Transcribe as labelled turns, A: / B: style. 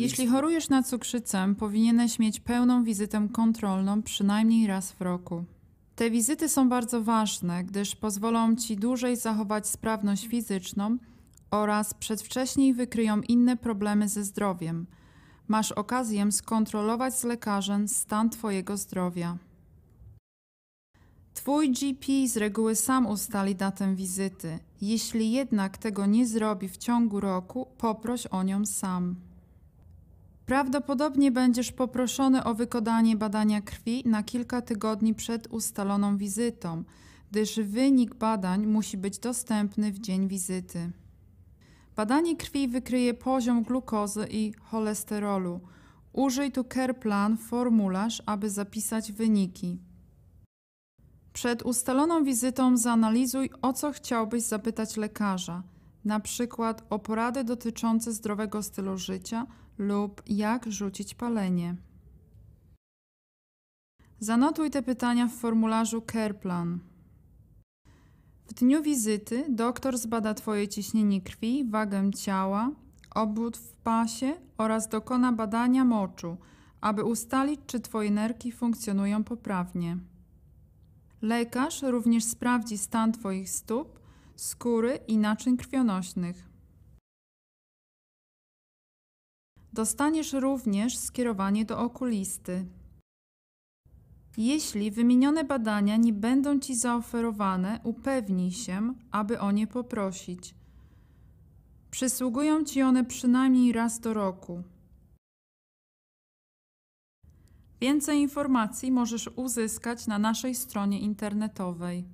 A: Jeśli chorujesz na cukrzycę, powinieneś mieć pełną wizytę kontrolną przynajmniej raz w roku. Te wizyty są bardzo ważne, gdyż pozwolą ci dłużej zachować sprawność fizyczną oraz przedwcześniej wykryją inne problemy ze zdrowiem. Masz okazję skontrolować z lekarzem stan Twojego zdrowia. Twój GP z reguły sam ustali datę wizyty. Jeśli jednak tego nie zrobi w ciągu roku, poproś o nią sam. Prawdopodobnie będziesz poproszony o wykonanie badania krwi na kilka tygodni przed ustaloną wizytą, gdyż wynik badań musi być dostępny w dzień wizyty. Badanie krwi wykryje poziom glukozy i cholesterolu. Użyj tu CarePlan formularz, aby zapisać wyniki. Przed ustaloną wizytą zanalizuj, o co chciałbyś zapytać lekarza, na przykład o porady dotyczące zdrowego stylu życia lub jak rzucić palenie. Zanotuj te pytania w formularzu CarePlan. W dniu wizyty doktor zbada Twoje ciśnienie krwi, wagę ciała, obwód w pasie oraz dokona badania moczu, aby ustalić, czy Twoje nerki funkcjonują poprawnie. Lekarz również sprawdzi stan Twoich stóp, skóry i naczyń krwionośnych. Dostaniesz również skierowanie do okulisty. Jeśli wymienione badania nie będą Ci zaoferowane, upewnij się, aby o nie poprosić. Przysługują Ci one przynajmniej raz do roku. Więcej informacji możesz uzyskać na naszej stronie internetowej.